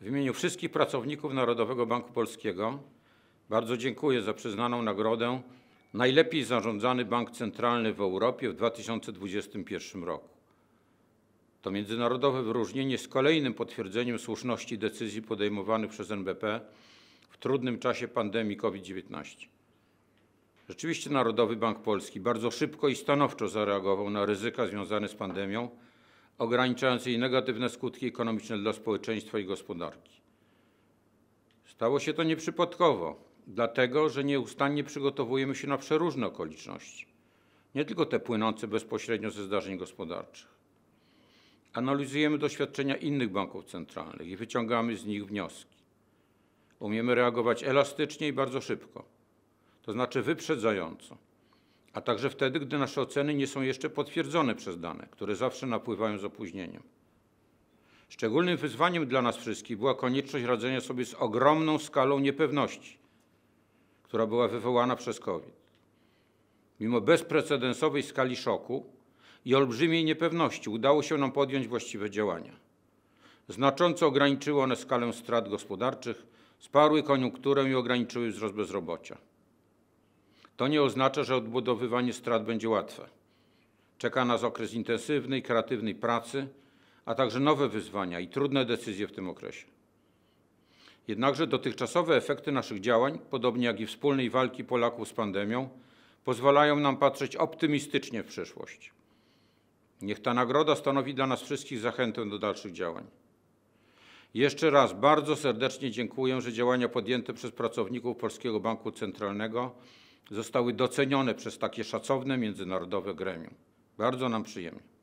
W imieniu wszystkich pracowników Narodowego Banku Polskiego bardzo dziękuję za przyznaną nagrodę Najlepiej zarządzany bank centralny w Europie w 2021 roku. To międzynarodowe wyróżnienie jest kolejnym potwierdzeniem słuszności decyzji podejmowanych przez NBP w trudnym czasie pandemii COVID-19. Rzeczywiście Narodowy Bank Polski bardzo szybko i stanowczo zareagował na ryzyka związane z pandemią, ograniczając jej negatywne skutki ekonomiczne dla społeczeństwa i gospodarki. Stało się to nieprzypadkowo, dlatego że nieustannie przygotowujemy się na przeróżne okoliczności, nie tylko te płynące bezpośrednio ze zdarzeń gospodarczych. Analizujemy doświadczenia innych banków centralnych i wyciągamy z nich wnioski. Umiemy reagować elastycznie i bardzo szybko, to znaczy wyprzedzająco a także wtedy, gdy nasze oceny nie są jeszcze potwierdzone przez dane, które zawsze napływają z opóźnieniem. Szczególnym wyzwaniem dla nas wszystkich była konieczność radzenia sobie z ogromną skalą niepewności, która była wywołana przez COVID. Mimo bezprecedensowej skali szoku i olbrzymiej niepewności udało się nam podjąć właściwe działania. Znacząco ograniczyły one skalę strat gospodarczych, sparły koniunkturę i ograniczyły wzrost bezrobocia. To nie oznacza, że odbudowywanie strat będzie łatwe. Czeka nas okres intensywnej, kreatywnej pracy, a także nowe wyzwania i trudne decyzje w tym okresie. Jednakże dotychczasowe efekty naszych działań, podobnie jak i wspólnej walki Polaków z pandemią, pozwalają nam patrzeć optymistycznie w przyszłość. Niech ta nagroda stanowi dla nas wszystkich zachętę do dalszych działań. Jeszcze raz bardzo serdecznie dziękuję, że działania podjęte przez pracowników Polskiego Banku Centralnego zostały docenione przez takie szacowne międzynarodowe gremium. Bardzo nam przyjemnie.